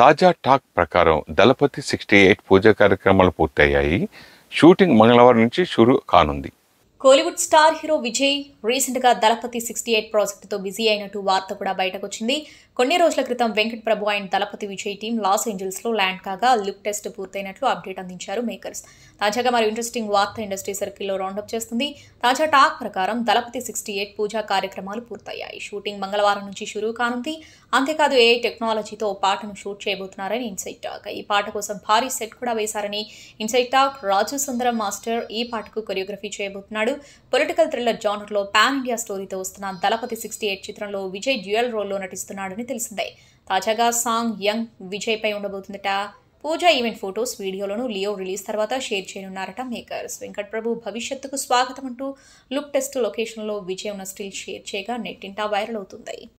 తాజా టాక్ ప్రకారం దళపతి sixty eight పూజ కార్యక్రమాలు పూర్తయ్యాయి షూటింగ్ మంగళవారం నుంచి షురు కానుంది కోలీవుడ్ స్టార్ హీరో విజయ్ రీసెంట్గా దళపతి సిక్స్టీ ఎయిట్ ప్రాజెక్టుతో బిజీ అయినట్టు వార్త కూడా బయటకు వచ్చింది కొన్ని రోజుల క్రితం Venkat Prabhu and Thalapathy Vijay team Los ఏంజల్స్లో ల్యాండ్ కాగా లుక్ టెస్ట్ పూర్తయినట్లు అప్డేట్ అందించారు మేకర్స్ తాజాగా మరి ఇంట్రెస్టింగ్ వార్త ఇండస్ట్రీ సర్కిల్లో రౌండప్ చేస్తుంది తాజా టాక్ ప్రకారం దళపతి సిక్స్టీ ఎయిట్ పూజా కార్యక్రమాలు పూర్తయ్యాయి షూటింగ్ మంగళవారం నుంచి షురూ కానుంది అంతేకాదు ఏఐ టెక్నాలజీతో పాటను షూట్ చేయబోతున్నారని ఇన్సైట్ టాక్ ఈ పాట కోసం భారీ సెట్ కూడా వేశారని inside talk Raju Sundaram master ఈ పాటకు కొరియోగ్రఫీ చేయబోతున్నాడు పొలిటికల్ థ్రిల్లర్ జానర్లో పాన్ ఇండియా స్టోరీతో వస్తున్న దళపతి సిక్స్టీ ఎయిట్ చిత్రంలో విజయ్ డ్యూయల్ రోల్లో నటిస్తున్నాడని తెలిసిందే తాజాగా సాంగ్ యంగ్ విజయ్ పై ఉండబోతుందట పూజా ఈవెంట్ ఫొటోస్ వీడియోలను లియో రిలీజ్ తర్వాత షేర్ చేయనున్నారట మేకర్స్ వెంకట్ ప్రభు భవిష్యత్తుకు స్వాగతం అంటూ లుక్ టెస్ట్ లొకేషన్లో విజయ్ ఉన్న స్టిల్ షేర్ చేయగా నెట్టింటా వైరల్ అవుతుంది